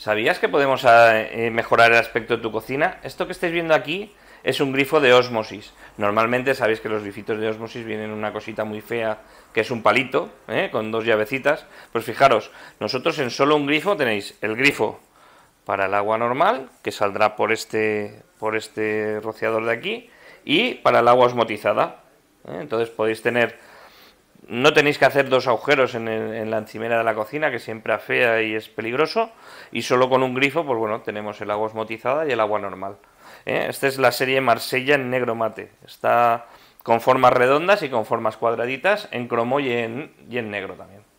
¿Sabías que podemos ah, eh, mejorar el aspecto de tu cocina? Esto que estáis viendo aquí es un grifo de osmosis. Normalmente sabéis que los grifitos de osmosis vienen una cosita muy fea, que es un palito, ¿eh? con dos llavecitas. Pues fijaros, nosotros en solo un grifo tenéis el grifo para el agua normal, que saldrá por este, por este rociador de aquí, y para el agua osmotizada. ¿eh? Entonces podéis tener no tenéis que hacer dos agujeros en, la encimera de la cocina, que siempre afea y es peligroso. Y solo con un grifo, pues bueno, tenemos el agua osmotizada y el agua normal. ¿eh? Esta es la serie Marsella en negro mate. Está con formas redondas y con formas cuadraditas, en cromo y en, y en negro también.